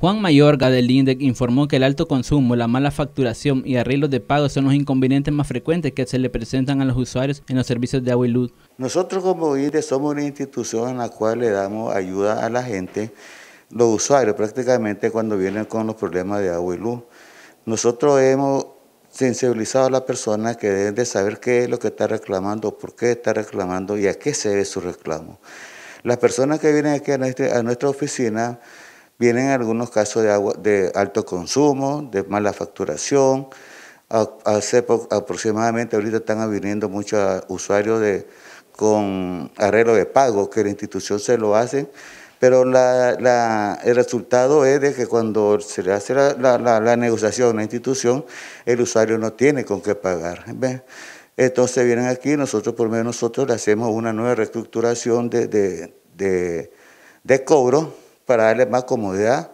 Juan Mayorga del INDEC informó que el alto consumo, la mala facturación y arreglos de pago son los inconvenientes más frecuentes que se le presentan a los usuarios en los servicios de agua y luz. Nosotros como INDEC somos una institución en la cual le damos ayuda a la gente, los usuarios prácticamente cuando vienen con los problemas de agua y luz. Nosotros hemos sensibilizado a las personas que deben de saber qué es lo que está reclamando, por qué está reclamando y a qué se debe su reclamo. Las personas que vienen aquí a nuestra oficina Vienen algunos casos de, agua, de alto consumo, de mala facturación. Hace aproximadamente ahorita están viniendo muchos usuarios con arreglo de pago, que la institución se lo hace, pero el resultado es de que cuando se le hace la, negociación a la institución, el usuario no tiene con qué pagar. Entonces vienen aquí, nosotros por lo menos nosotros le hacemos una nueva reestructuración de, de, de cobro para darle más comodidad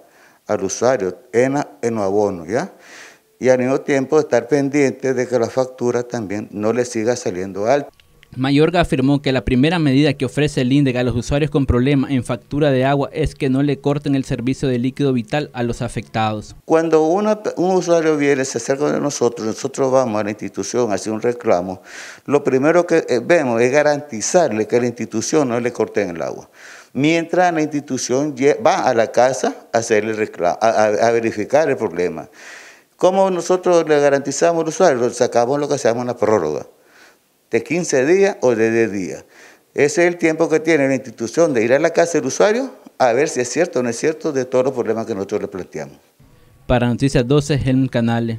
al usuario en, en abono, ¿ya? Y al mismo tiempo estar pendiente de que la factura también no le siga saliendo alta. Mayorga afirmó que la primera medida que ofrece el INDEC a los usuarios con problemas en factura de agua es que no le corten el servicio de líquido vital a los afectados. Cuando un usuario viene, se acerca de nosotros, nosotros vamos a la institución a hacer un reclamo, lo primero que eh, vemos es garantizarle que a la institución no le corten el agua. Mientras la institución va a la casa a, a, verificar el problema. ¿Cómo nosotros le garantizamos al usuario? Sacamos lo que se llama la prórroga de 15 días o de 10 días. Ese es el tiempo que tiene la institución de ir a la casa del usuario a ver si es cierto o no es cierto de todos los problemas que nosotros le planteamos. Para Noticias 12, Helm Canales.